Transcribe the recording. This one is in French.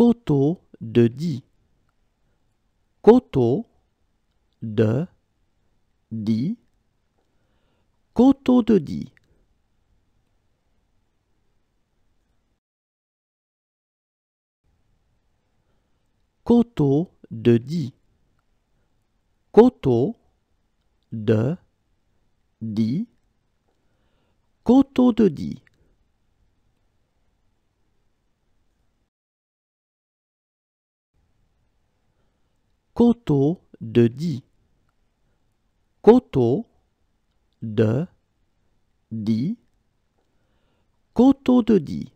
Coto de dit. Coto de dit. Coto de dit. Coto de dit. Coto de dit. Coto de dit. Coto de dit. Coto de dit. Coto de dit.